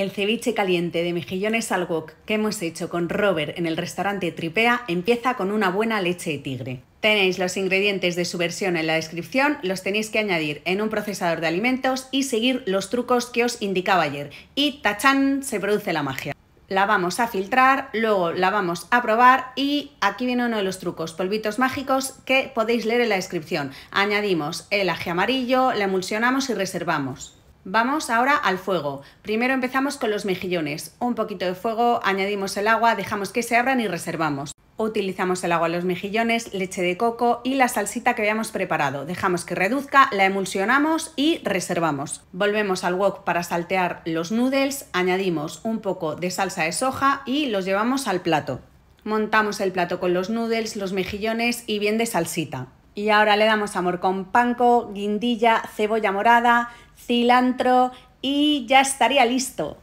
El ceviche caliente de mejillones al wok que hemos hecho con Robert en el restaurante Tripea empieza con una buena leche de tigre. Tenéis los ingredientes de su versión en la descripción, los tenéis que añadir en un procesador de alimentos y seguir los trucos que os indicaba ayer. Y tachán, se produce la magia. La vamos a filtrar, luego la vamos a probar y aquí viene uno de los trucos, polvitos mágicos que podéis leer en la descripción. Añadimos el aje amarillo, la emulsionamos y reservamos. Vamos ahora al fuego. Primero empezamos con los mejillones. Un poquito de fuego, añadimos el agua, dejamos que se abran y reservamos. Utilizamos el agua de los mejillones, leche de coco y la salsita que habíamos preparado. Dejamos que reduzca, la emulsionamos y reservamos. Volvemos al wok para saltear los noodles, añadimos un poco de salsa de soja y los llevamos al plato. Montamos el plato con los noodles, los mejillones y bien de salsita. Y ahora le damos amor con panco, guindilla, cebolla morada, cilantro y ya estaría listo.